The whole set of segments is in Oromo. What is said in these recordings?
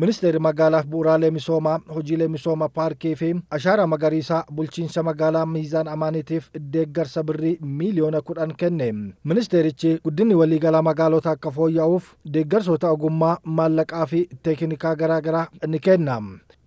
ministeerri magaalaaf bu'uraalee misoomaa hojiilee misooma paarkii fi ashaara magariisaa bulchiinsa magaalaa miizaan amaaniitiif deeggarsa birrii miiliyoona kudhan kenne ministeerichi guddinni waliigalaa magaalota akka fooyya'uuf deeggarsoota ogummaa maallaqaa fi teeknikaa garaagaraa ni kenna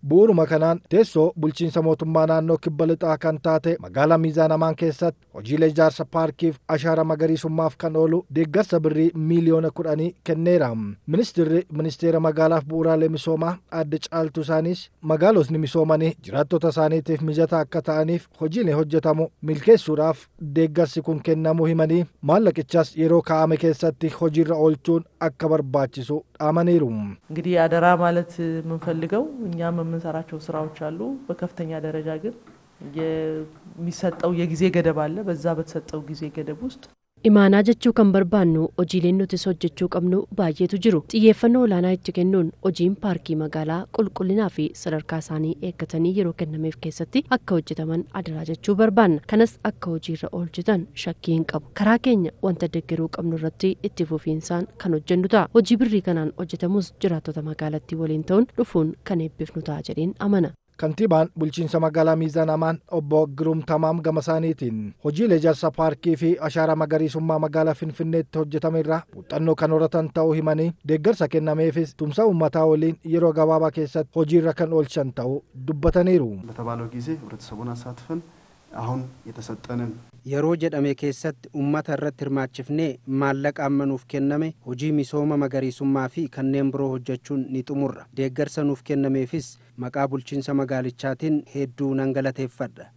bu'uuruma kanaan teessoo bulchiinsa mootummaa naannoo kibba lixaa kan taate magaalaa miizaanamaan keessatti hojiilee ijaarsa paarkiif ashaara magariisummaaf kan oolu deeggarsa birrii miiliyoona kudhanii kenneera ministiri ministeera magaalaaf bu'uuraalee misoomaa adde caaltu isaanis magaalotni misoomanii jiraattota isaaniitiif mijataa akka ta'aniif hojiilee hojjetamu milkeessuudhaaf deeggarsi kun kennamuu himanii maallaqichas yeroo kaa'ame keessatti hojiirra oolchuun akka barbaachisu dhaamaniiru. የምንሰራቸው ስራዎች አሉ። በከፍተኛ ደረጃ ግን የሚሰጠው የጊዜ ገደብ አለ። በዛ በተሰጠው ጊዜ ገደብ ውስጥ Imaanaa jechuu kan barbaannu hojiileen nuti hojjechuu qabnu baay'eetu jiru. Xiyyeeffannoo olaanaa itti kennuun hojiin paarkii magaalaa qulqullinaa fi sadarkaa isaanii eeggatanii yeroo kennameef keessatti akka hojjetaman adaraa jechuu barbaanna. Kanas akka hojiirra oolchitan shakkii hin qabu. Karaa keenya wanta deggeruu qabnu irratti itti isaan kan hojjennu ta'a. Hojii birrii kanaan hojjetamus jiraattota magaalatti waliin ta'uun dhufuun kan eebbifnu ta'a jedheen amana. Kantiibaan bulchiinsa magaalaa Miizanamaan obbo Girumtamaam Gamasaaniitiin hojii ijaarsa paarkii fi ashaarama magariisummaa magaalaa Finfinneetti hojjetame irraa muuxannoo kan horatan ta'uu himanii deeggarsa kennameefis tumsa uummataa waliin yeroo gabaabaa keessatti hojiirra kan oolchan ta'uu dubbataniiru. yeroo jedhame keessatti ummata irratti hirmaachifnee maallaqa nuuf kenname hojii misooma magariisummaa fi kanneen biroo hojjechuun ni xumurra deeggarsa nuuf kennameefis maqaa bulchiinsa magaalichaatiin hedduu nan galateeffadha